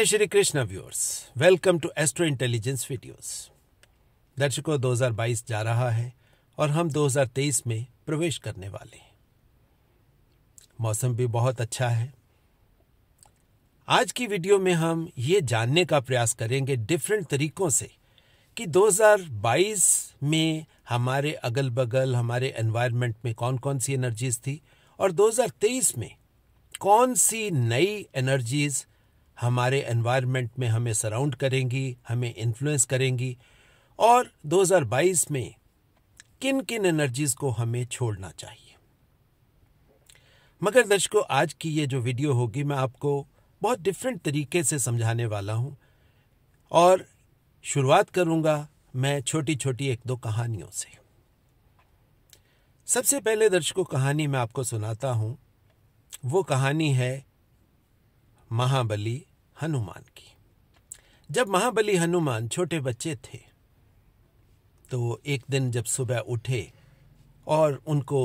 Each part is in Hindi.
जय Shri Krishna viewers welcome to astro intelligence videos दर्शकों 2022 जा रहा है और हम 2023 में प्रवेश करने वाले हैं मौसम भी बहुत अच्छा है आज की वीडियो में हम ये जानने का प्रयास करेंगे डिफरेंट तरीकों से कि 2022 में हमारे अगल बगल हमारे एनवायरनमेंट में कौन कौन सी एनर्जीज थी और 2023 में कौन सी नई एनर्जीज़ हमारे एनवायरनमेंट में हमें सराउंड करेंगी हमें इन्फ्लुएंस करेंगी और 2022 में किन किन एनर्जीज को हमें छोड़ना चाहिए मगर दर्शकों आज की ये जो वीडियो होगी मैं आपको बहुत डिफरेंट तरीके से समझाने वाला हूँ और शुरुआत करूँगा मैं छोटी छोटी एक दो कहानियों से सबसे पहले दर्शकों कहानी मैं आपको सुनाता हूँ वो कहानी है महाबली हनुमान की जब महाबली हनुमान छोटे बच्चे थे तो एक दिन जब सुबह उठे और उनको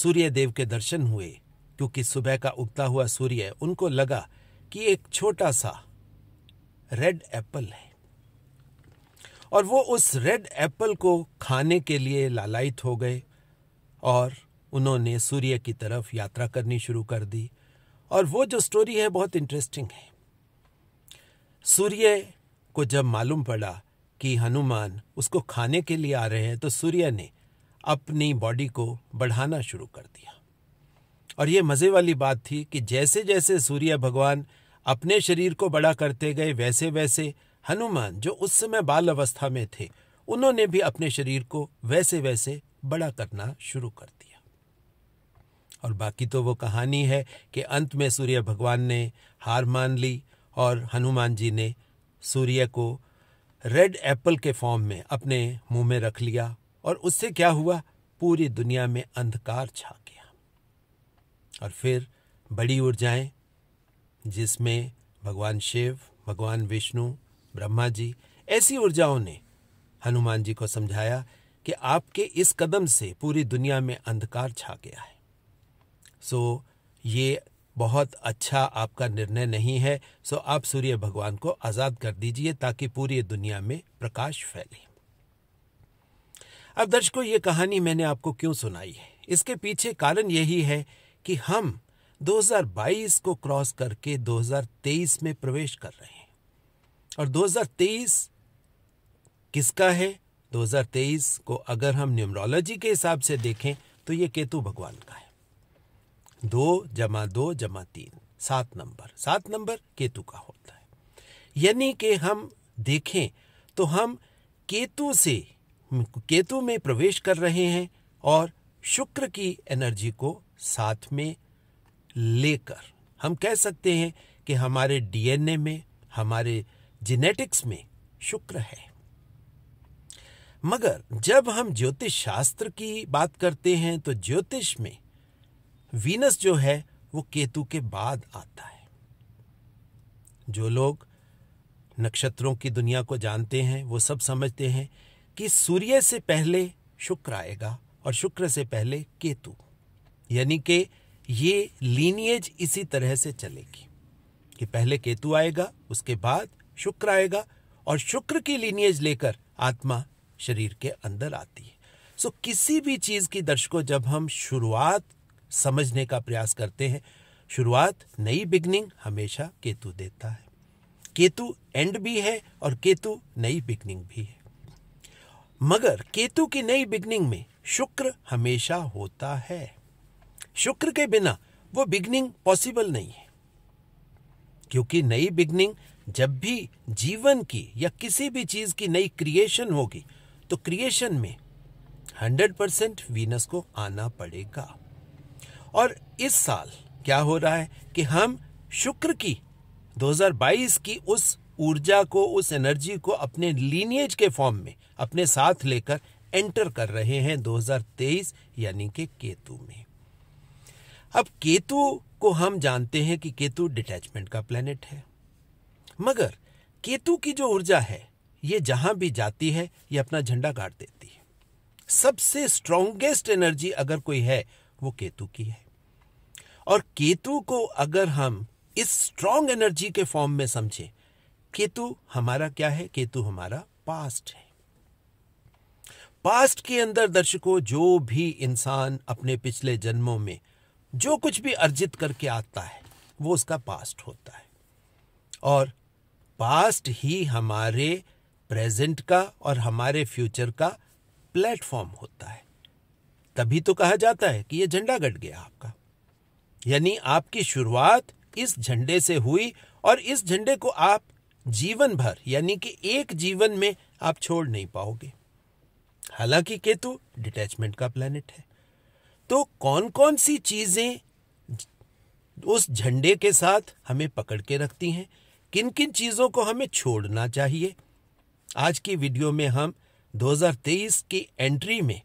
सूर्य देव के दर्शन हुए क्योंकि सुबह का उगता हुआ सूर्य उनको लगा कि एक छोटा सा रेड एप्पल है और वो उस रेड एप्पल को खाने के लिए लालायित हो गए और उन्होंने सूर्य की तरफ यात्रा करनी शुरू कर दी और वो जो स्टोरी है बहुत इंटरेस्टिंग है सूर्य को जब मालूम पड़ा कि हनुमान उसको खाने के लिए आ रहे हैं तो सूर्य ने अपनी बॉडी को बढ़ाना शुरू कर दिया और ये मज़े वाली बात थी कि जैसे जैसे सूर्य भगवान अपने शरीर को बड़ा करते गए वैसे वैसे हनुमान जो उस समय बाल अवस्था में थे उन्होंने भी अपने शरीर को वैसे वैसे बड़ा करना शुरू कर दिया और बाकी तो वो कहानी है कि अंत में सूर्य भगवान ने हार मान ली और हनुमान जी ने सूर्य को रेड एप्पल के फॉर्म में अपने मुंह में रख लिया और उससे क्या हुआ पूरी दुनिया में अंधकार छा गया और फिर बड़ी ऊर्जाएं जिसमें भगवान शिव भगवान विष्णु ब्रह्मा जी ऐसी ऊर्जाओं ने हनुमान जी को समझाया कि आपके इस कदम से पूरी दुनिया में अंधकार छा गया है सो ये बहुत अच्छा आपका निर्णय नहीं है सो आप सूर्य भगवान को आज़ाद कर दीजिए ताकि पूरी दुनिया में प्रकाश फैले अब दर्शकों ये कहानी मैंने आपको क्यों सुनाई है इसके पीछे कारण यही है कि हम 2022 को क्रॉस करके 2023 में प्रवेश कर रहे हैं और 2023 किसका है 2023 को अगर हम न्यूमरोलॉजी के हिसाब से देखें तो ये केतु भगवान का है दो जमा दो जमा तीन सात नंबर सात नंबर केतु का होता है यानी कि हम देखें तो हम केतु से केतु में प्रवेश कर रहे हैं और शुक्र की एनर्जी को साथ में लेकर हम कह सकते हैं कि हमारे डीएनए में हमारे जेनेटिक्स में शुक्र है मगर जब हम ज्योतिष शास्त्र की बात करते हैं तो ज्योतिष में वीनस जो है वो केतु के बाद आता है जो लोग नक्षत्रों की दुनिया को जानते हैं वो सब समझते हैं कि सूर्य से पहले शुक्र आएगा और शुक्र से पहले केतु यानी कि ये लीनिएज इसी तरह से चलेगी कि पहले केतु आएगा उसके बाद शुक्र आएगा और शुक्र की लीनिएज लेकर आत्मा शरीर के अंदर आती है सो किसी भी चीज की दर्शकों जब हम शुरुआत समझने का प्रयास करते हैं शुरुआत नई बिगनिंग हमेशा केतु देता है केतु एंड भी है और केतु नई बिगनिंग भी है मगर केतु की नई बिगनिंग में शुक्र हमेशा होता है शुक्र के बिना वो बिगनिंग पॉसिबल नहीं है क्योंकि नई बिगनिंग जब भी जीवन की या किसी भी चीज की नई क्रिएशन होगी तो क्रिएशन में हंड्रेड परसेंट वीनस को आना पड़ेगा और इस साल क्या हो रहा है कि हम शुक्र की 2022 की उस ऊर्जा को उस एनर्जी को अपने लीनियज के फॉर्म में अपने साथ लेकर एंटर कर रहे हैं 2023 यानी कि केतु में अब केतु को हम जानते हैं कि केतु डिटैचमेंट का प्लेनेट है मगर केतु की जो ऊर्जा है ये जहां भी जाती है ये अपना झंडा गाड़ देती है सबसे स्ट्रोंगेस्ट एनर्जी अगर कोई है वो केतु की है और केतु को अगर हम इस स्ट्रॉन्ग एनर्जी के फॉर्म में समझे केतु हमारा क्या है केतु हमारा पास्ट है पास्ट के अंदर दर्शकों जो भी इंसान अपने पिछले जन्मों में जो कुछ भी अर्जित करके आता है वो उसका पास्ट होता है और पास्ट ही हमारे प्रेजेंट का और हमारे फ्यूचर का प्लेटफॉर्म होता है तभी तो कहा जाता है कि ये झंडा गट गया आपका यानी आपकी शुरुआत इस झंडे से हुई और इस झंडे को आप जीवन भर यानी कि एक जीवन में आप छोड़ नहीं पाओगे हालांकि केतु डिटैचमेंट का प्लेनेट है तो कौन कौन सी चीजें उस झंडे के साथ हमें पकड़ के रखती हैं किन किन चीजों को हमें छोड़ना चाहिए आज की वीडियो में हम 2023 की एंट्री में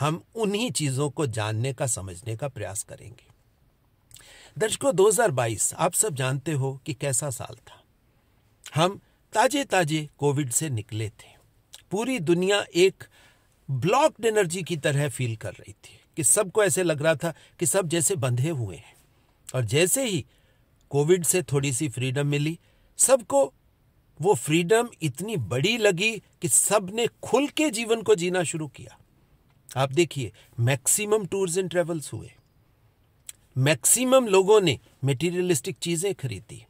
हम उन्हीं चीजों को जानने का समझने का प्रयास करेंगे दर्शकों 2022 आप सब जानते हो कि कैसा साल था हम ताजे ताजे कोविड से निकले थे पूरी दुनिया एक ब्लॉक्ड एनर्जी की तरह फील कर रही थी कि सबको ऐसे लग रहा था कि सब जैसे बंधे हुए हैं और जैसे ही कोविड से थोड़ी सी फ्रीडम मिली सबको वो फ्रीडम इतनी बड़ी लगी कि सब ने खुल के जीवन को जीना शुरू किया आप देखिए मैक्सिमम टूर्स एंड ट्रेवल्स हुए मैक्सिमम लोगों ने मेटीरियलिस्टिक चीजें खरीदी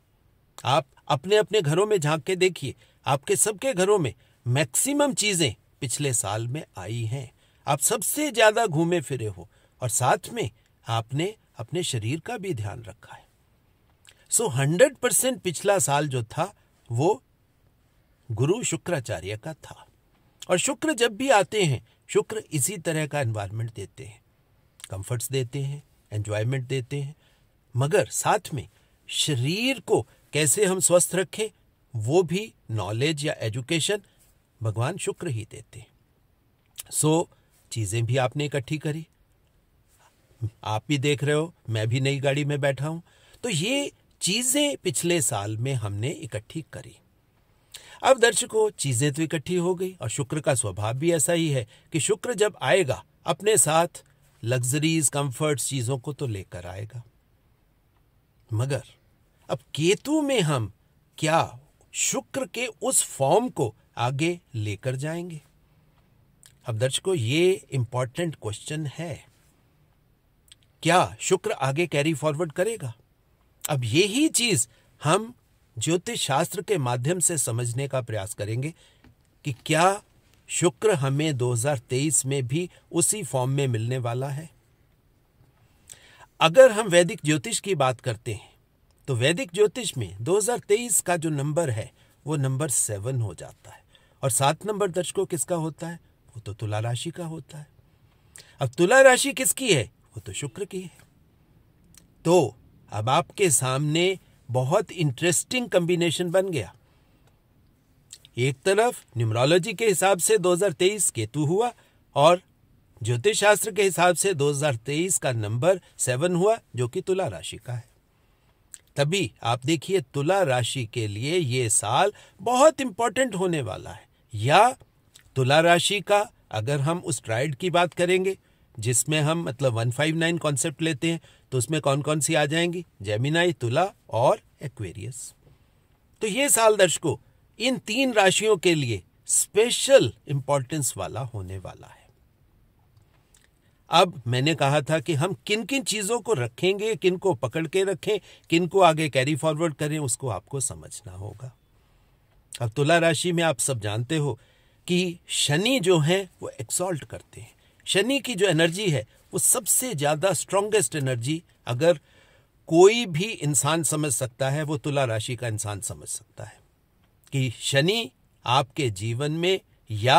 आप अपने अपने घरों में झांक के देखिए आपके सबके घरों में मैक्सिमम चीजें पिछले साल में आई हैं आप सबसे ज्यादा घूमे फिरे हो और साथ में आपने अपने शरीर का भी ध्यान रखा है सो हंड्रेड परसेंट पिछला साल जो था वो गुरु शुक्राचार्य का था और शुक्र जब भी आते हैं शुक्र इसी तरह का एनवायरमेंट देते हैं कंफर्ट्स देते हैं एंजॉयमेंट देते हैं मगर साथ में शरीर को कैसे हम स्वस्थ रखें वो भी नॉलेज या एजुकेशन भगवान शुक्र ही देते हैं सो so, चीज़ें भी आपने इकट्ठी करी आप भी देख रहे हो मैं भी नई गाड़ी में बैठा हूं तो ये चीज़ें पिछले साल में हमने इकट्ठी करी अब दर्शकों चीज़ें तो इकट्ठी हो गई और शुक्र का स्वभाव भी ऐसा ही है कि शुक्र जब आएगा अपने साथ लग्जरीज कंफर्ट चीजों को तो लेकर आएगा मगर अब केतु में हम क्या शुक्र के उस फॉर्म को आगे लेकर जाएंगे अब दर्शकों ये इंपॉर्टेंट क्वेश्चन है क्या शुक्र आगे कैरी फॉरवर्ड करेगा अब यही चीज हम ज्योतिष शास्त्र के माध्यम से समझने का प्रयास करेंगे कि क्या शुक्र हमें 2023 में भी उसी फॉर्म में मिलने वाला है अगर हम वैदिक ज्योतिष की बात करते हैं तो वैदिक ज्योतिष में 2023 का जो नंबर है वो नंबर सेवन हो जाता है और सात नंबर दर्शकों किसका होता है वो तो तुला राशि का होता है अब तुला राशि किसकी है वो तो शुक्र की है तो अब आपके सामने बहुत इंटरेस्टिंग कॉम्बिनेशन बन गया एक तरफ न्यूमरोलॉजी के हिसाब से 2023 केतु हुआ और ज्योतिष शास्त्र के हिसाब से 2023 का नंबर सेवन हुआ जो कि तुला राशि का है तभी आप देखिए तुला राशि के लिए ये साल बहुत इंपॉर्टेंट होने वाला है या तुला राशि का अगर हम उस ट्राइड की बात करेंगे जिसमें हम मतलब 159 कॉन्सेप्ट लेते हैं तो उसमें कौन कौन सी आ जाएंगी जेमिनाई तुला और एक्वेरियस तो ये साल दर्शकों इन तीन राशियों के लिए स्पेशल इंपॉर्टेंस वाला होने वाला है अब मैंने कहा था कि हम किन किन चीजों को रखेंगे किन को पकड़ के रखें किन को आगे कैरी फॉरवर्ड करें उसको आपको समझना होगा अब तुला राशि में आप सब जानते हो कि शनि जो है वो एक्सॉल्ट करते हैं शनि की जो एनर्जी है वो सबसे ज्यादा स्ट्रोंगेस्ट एनर्जी अगर कोई भी इंसान समझ सकता है वो तुला राशि का इंसान समझ सकता है कि शनि आपके जीवन में या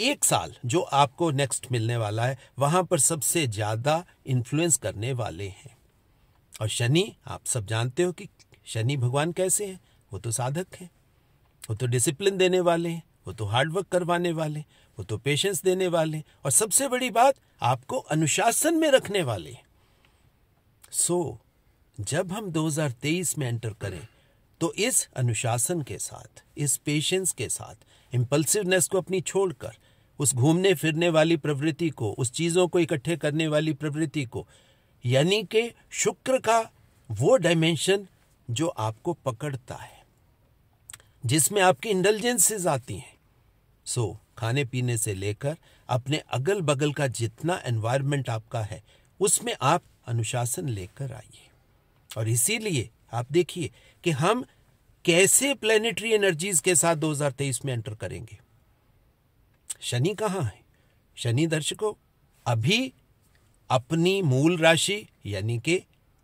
एक साल जो आपको नेक्स्ट मिलने वाला है वहां पर सबसे ज्यादा इन्फ्लुएंस करने वाले हैं और शनि आप सब जानते हो कि शनि भगवान कैसे हैं वो तो साधक हैं वो तो डिसिप्लिन देने वाले हैं वो तो हार्डवर्क करवाने वाले वो तो पेशेंस देने वाले और सबसे बड़ी बात आपको अनुशासन में रखने वाले सो so, जब हम 2023 में एंटर करें तो इस अनुशासन के साथ इस पेशेंस के साथ इम्पल्सिवनेस को अपनी छोड़कर उस घूमने फिरने वाली प्रवृत्ति को उस चीज़ों को इकट्ठे करने वाली प्रवृत्ति को यानी कि शुक्र का वो डायमेंशन जो आपको पकड़ता है जिसमें आपकी इंटेलिजेंसेज आती हैं सो so, खाने पीने से लेकर अपने अगल बगल का जितना एनवायरनमेंट आपका है उसमें आप अनुशासन लेकर आइए और इसीलिए आप देखिए कि हम कैसे प्लेनेटरी एनर्जीज के साथ 2023 में एंटर करेंगे शनि कहां है शनि दर्शकों अभी अपनी मूल राशि यानी के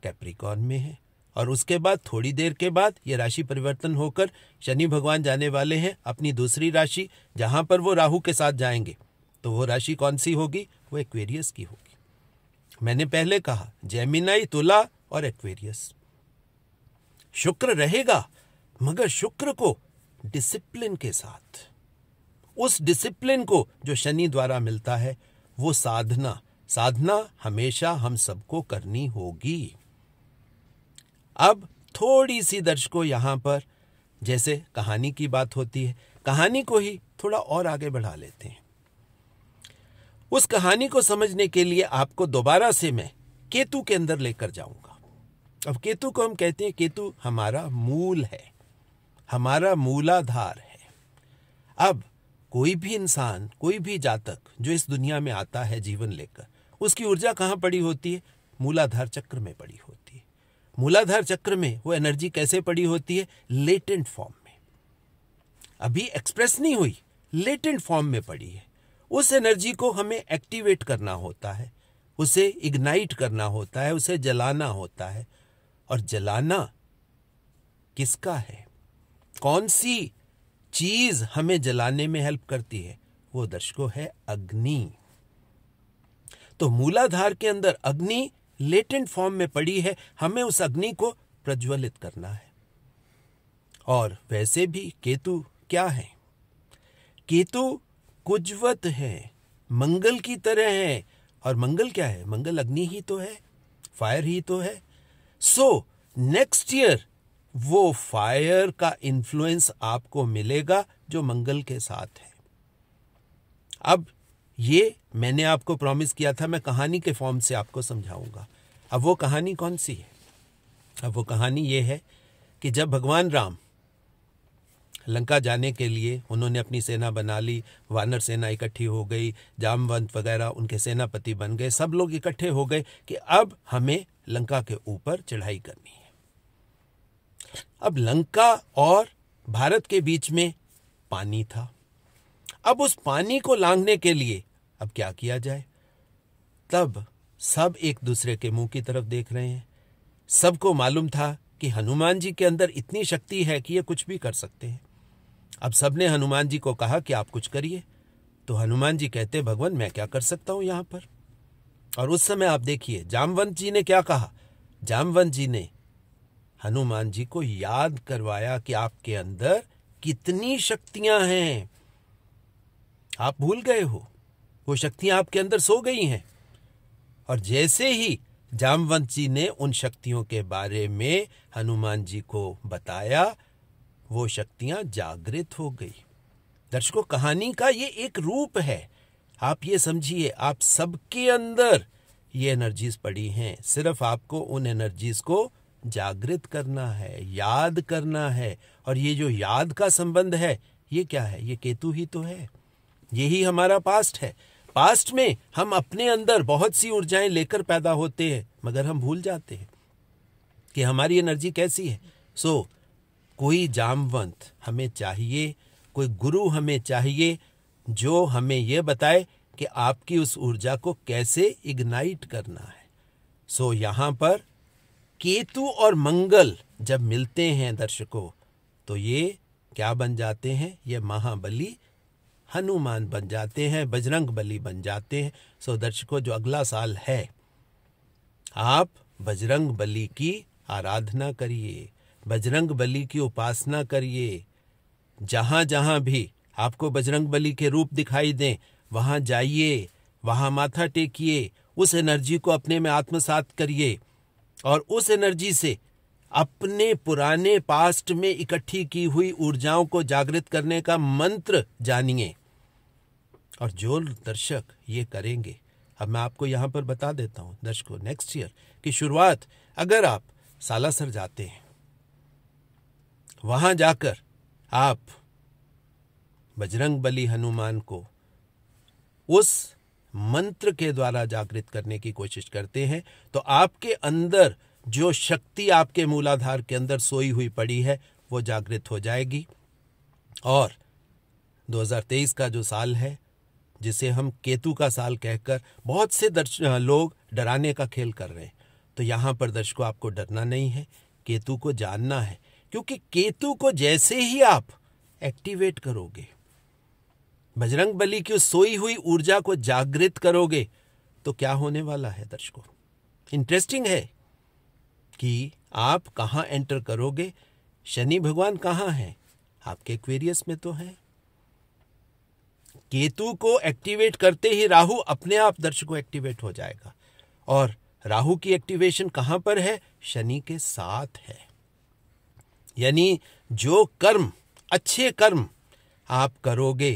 कैप्रिकॉन में है और उसके बाद थोड़ी देर के बाद यह राशि परिवर्तन होकर शनि भगवान जाने वाले हैं अपनी दूसरी राशि जहां पर वो राहु के साथ जाएंगे तो वो राशि कौन सी होगी वो एक्वेरियस की होगी मैंने पहले कहा जेमिनाई तुला और एक्वेरियस शुक्र रहेगा मगर शुक्र को डिसिप्लिन के साथ उस डिसिप्लिन को जो शनि द्वारा मिलता है वो साधना साधना हमेशा हम सबको करनी होगी अब थोड़ी सी दर्शकों यहां पर जैसे कहानी की बात होती है कहानी को ही थोड़ा और आगे बढ़ा लेते हैं उस कहानी को समझने के लिए आपको दोबारा से मैं केतु के अंदर लेकर जाऊंगा अब केतु को हम कहते हैं केतु हमारा मूल है हमारा मूलाधार है अब कोई भी इंसान कोई भी जातक जो इस दुनिया में आता है जीवन लेकर उसकी ऊर्जा कहाँ पड़ी होती है मूलाधार चक्र में पड़ी होती है मूलाधार चक्र में वो एनर्जी कैसे पड़ी होती है लेटेंट फॉर्म में अभी एक्सप्रेस नहीं हुई लेटेंट फॉर्म में पड़ी है उस एनर्जी को हमें एक्टिवेट करना होता है उसे इग्नाइट करना होता है उसे जलाना होता है और जलाना किसका है कौन सी चीज हमें जलाने में हेल्प करती है वो दर्शकों है अग्नि तो मूलाधार के अंदर अग्नि लेटेंट फॉर्म में पड़ी है हमें उस अग्नि को प्रज्वलित करना है और वैसे भी केतु क्या है केतु कुजवत है मंगल की तरह है और मंगल क्या है मंगल अग्नि ही तो है फायर ही तो है सो नेक्स्ट ईयर वो फायर का इन्फ्लुएंस आपको मिलेगा जो मंगल के साथ है अब ये मैंने आपको प्रॉमिस किया था मैं कहानी के फॉर्म से आपको समझाऊंगा अब वो कहानी कौन सी है अब वो कहानी ये है कि जब भगवान राम लंका जाने के लिए उन्होंने अपनी सेना बना ली वानर सेना इकट्ठी हो गई जामवंत वगैरह उनके सेनापति बन गए सब लोग इकट्ठे हो गए कि अब हमें लंका के ऊपर चढ़ाई करनी है अब लंका और भारत के बीच में पानी था अब उस पानी को लांघने के लिए अब क्या किया जाए तब सब एक दूसरे के मुंह की तरफ देख रहे हैं सबको मालूम था कि हनुमान जी के अंदर इतनी शक्ति है कि ये कुछ भी कर सकते हैं अब सबने हनुमान जी को कहा कि आप कुछ करिए तो हनुमान जी कहते भगवान मैं क्या कर सकता हूं यहां पर और उस समय आप देखिए जामवंत जी ने क्या कहा जामवंत जी ने हनुमान जी को याद करवाया कि आपके अंदर कितनी शक्तियां हैं आप भूल गए हो वो शक्तियां आपके अंदर सो गई हैं और जैसे ही जामवंत जी ने उन शक्तियों के बारे में हनुमान जी को बताया वो शक्तियां जागृत हो गई दर्शकों कहानी का ये एक रूप है आप ये समझिए आप सबके अंदर ये एनर्जीज पड़ी हैं सिर्फ आपको उन एनर्जीज को जागृत करना है याद करना है और ये जो याद का संबंध है ये क्या है ये केतु ही तो है यही हमारा पास्ट है पास्ट में हम अपने अंदर बहुत सी ऊर्जाएं लेकर पैदा होते हैं मगर हम भूल जाते हैं कि हमारी एनर्जी कैसी है सो so, कोई जामवंत हमें चाहिए कोई गुरु हमें चाहिए जो हमें यह बताए कि आपकी उस ऊर्जा को कैसे इग्नाइट करना है सो so, यहाँ पर केतु और मंगल जब मिलते हैं दर्शकों तो ये क्या बन जाते हैं ये महाबली हनुमान बन जाते हैं बजरंग बली बन जाते हैं सो so, दर्शकों जो अगला साल है आप बजरंग बली की आराधना करिए बजरंग बली की उपासना करिए जहां जहां भी आपको बजरंग बली के रूप दिखाई दें वहां जाइए वहां माथा टेकिए उस एनर्जी को अपने में आत्मसात करिए और उस एनर्जी से अपने पुराने पास्ट में इकट्ठी की हुई ऊर्जाओं को जागृत करने का मंत्र जानिए और जो दर्शक ये करेंगे अब मैं आपको यहाँ पर बता देता हूँ दर्शकों नेक्स्ट ईयर की शुरुआत अगर आप सालासर जाते हैं वहां जाकर आप बजरंग बली हनुमान को उस मंत्र के द्वारा जागृत करने की कोशिश करते हैं तो आपके अंदर जो शक्ति आपके मूलाधार के अंदर सोई हुई पड़ी है वो जागृत हो जाएगी और 2023 का जो साल है जिसे हम केतु का साल कहकर बहुत से दर्श लोग डराने का खेल कर रहे हैं तो यहाँ पर दर्शकों आपको डरना नहीं है केतु को जानना है क्योंकि केतु को जैसे ही आप एक्टिवेट करोगे बजरंग बली की सोई हुई ऊर्जा को जागृत करोगे तो क्या होने वाला है दर्शकों इंटरेस्टिंग है कि आप कहा एंटर करोगे शनि भगवान कहां है आपके क्वेरियस में तो है केतु को एक्टिवेट करते ही राहु अपने आप दर्शकों एक्टिवेट हो जाएगा और राहु की एक्टिवेशन कहां पर है शनि के साथ है यानी जो कर्म अच्छे कर्म आप करोगे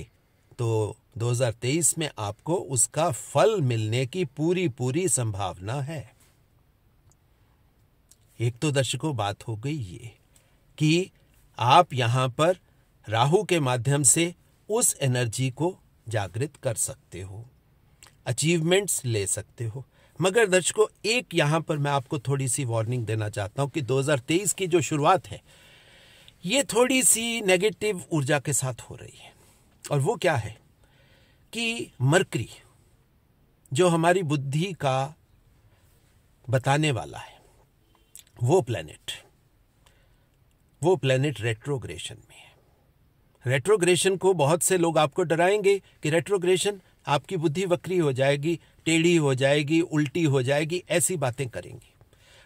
तो 2023 में आपको उसका फल मिलने की पूरी पूरी संभावना है एक तो दर्शकों बात हो गई ये कि आप यहां पर राहु के माध्यम से उस एनर्जी को जागृत कर सकते हो अचीवमेंट्स ले सकते हो मगर दर्शकों एक यहां पर मैं आपको थोड़ी सी वार्निंग देना चाहता हूं कि 2023 की जो शुरुआत है ये थोड़ी सी नेगेटिव ऊर्जा के साथ हो रही है और वो क्या है कि मरकरी जो हमारी बुद्धि का बताने वाला है वो प्लेनेट वो प्लेनेट रेट्रोग्रेशन में है रेट्रोग्रेशन को बहुत से लोग आपको डराएंगे कि रेट्रोग्रेशन आपकी बुद्धि वक्री हो जाएगी टेढ़ी हो जाएगी उल्टी हो जाएगी ऐसी बातें करेंगी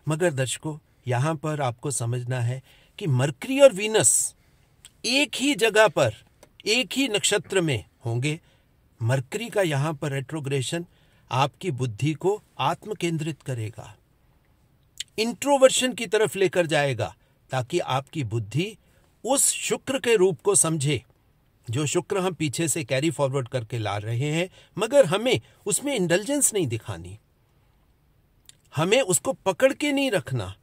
मगर दर्शकों यहां पर आपको समझना है कि मरकरी और वीनस एक ही जगह पर एक ही नक्षत्र में होंगे मरकरी का यहां पर रेट्रोग्रेशन आपकी बुद्धि को आत्म केंद्रित करेगा इंट्रोवर्शन की तरफ लेकर जाएगा ताकि आपकी बुद्धि उस शुक्र के रूप को समझे जो शुक्र हम पीछे से कैरी फॉरवर्ड करके ला रहे हैं मगर हमें उसमें इंटेलिजेंस नहीं दिखानी हमें उसको पकड़ के नहीं रखना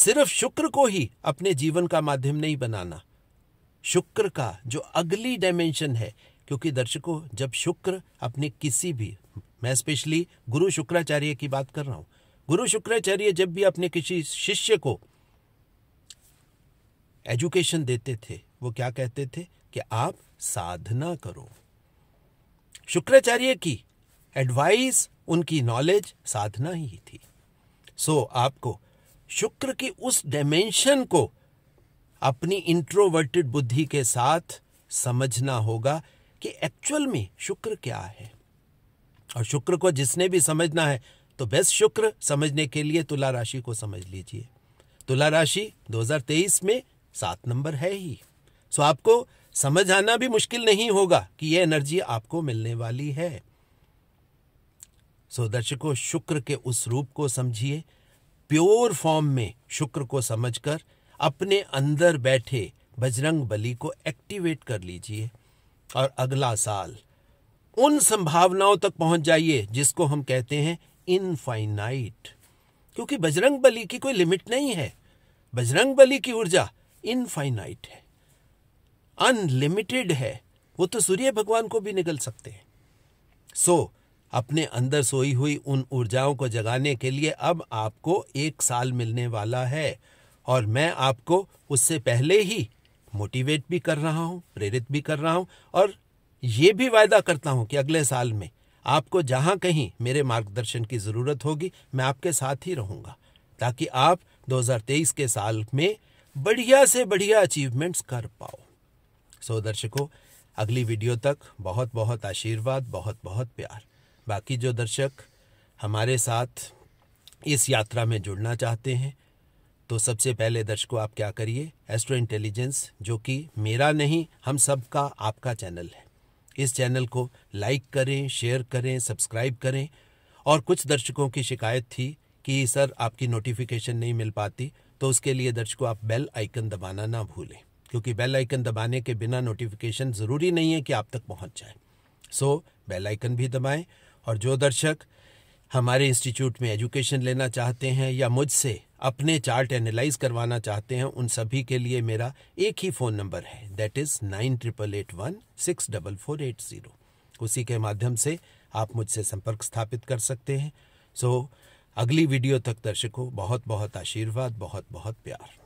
सिर्फ शुक्र को ही अपने जीवन का माध्यम नहीं बनाना शुक्र का जो अगली डायमेंशन है क्योंकि दर्शकों जब शुक्र अपने किसी भी मैं स्पेशली गुरु शुक्राचार्य की बात कर रहा हूं गुरु शुक्राचार्य जब भी अपने किसी शिष्य को एजुकेशन देते थे वो क्या कहते थे कि आप साधना करो शुक्राचार्य की एडवाइस उनकी नॉलेज साधना ही थी सो so, आपको शुक्र की उस डायमेंशन को अपनी इंट्रोवर्टेड बुद्धि के साथ समझना होगा कि एक्चुअल में शुक्र क्या है और शुक्र को जिसने भी समझना है तो बेस्ट शुक्र समझने के लिए तुला राशि को समझ लीजिए तुला राशि 2023 में सात नंबर है ही सो आपको समझ आना भी मुश्किल नहीं होगा कि यह एनर्जी आपको मिलने वाली है सो दर्शकों शुक्र के उस रूप को समझिए प्योर फॉर्म में शुक्र को समझकर अपने अंदर बैठे बजरंग बली को एक्टिवेट कर लीजिए और अगला साल उन संभावनाओं तक पहुंच जाइए जिसको हम कहते हैं इनफाइनाइट क्योंकि बजरंग बली की कोई लिमिट नहीं है बजरंग बली की ऊर्जा इनफाइनाइट है अनलिमिटेड है वो तो सूर्य भगवान को भी निकल सकते हैं सो so, अपने अंदर सोई हुई उन ऊर्जाओं को जगाने के लिए अब आपको एक साल मिलने वाला है और मैं आपको उससे पहले ही मोटिवेट भी कर रहा हूँ प्रेरित भी कर रहा हूँ और ये भी वायदा करता हूँ कि अगले साल में आपको जहाँ कहीं मेरे मार्गदर्शन की ज़रूरत होगी मैं आपके साथ ही रहूँगा ताकि आप 2023 के साल में बढ़िया से बढ़िया अचीवमेंट्स कर पाओ सो दर्शकों अगली वीडियो तक बहुत बहुत आशीर्वाद बहुत बहुत प्यार बाकी जो दर्शक हमारे साथ इस यात्रा में जुड़ना चाहते हैं तो सबसे पहले दर्शकों आप क्या करिए एस्ट्रो इंटेलिजेंस जो कि मेरा नहीं हम सब का आपका चैनल है इस चैनल को लाइक करें शेयर करें सब्सक्राइब करें और कुछ दर्शकों की शिकायत थी कि सर आपकी नोटिफिकेशन नहीं मिल पाती तो उसके लिए दर्शकों आप बेल आइकन दबाना ना भूलें क्योंकि बेल आइकन दबाने के बिना नोटिफिकेशन ज़रूरी नहीं है कि आप तक पहुंच जाए सो बेल आइकन भी दबाएं और जो दर्शक हमारे इंस्टीट्यूट में एजुकेशन लेना चाहते हैं या मुझसे अपने चार्ट एनालाइज करवाना चाहते हैं उन सभी के लिए मेरा एक ही फ़ोन नंबर है that is nine triple eight one six double four eight zero उसी के माध्यम से आप मुझसे संपर्क स्थापित कर सकते हैं सो so, अगली वीडियो तक दर्शकों बहुत बहुत आशीर्वाद बहुत बहुत प्यार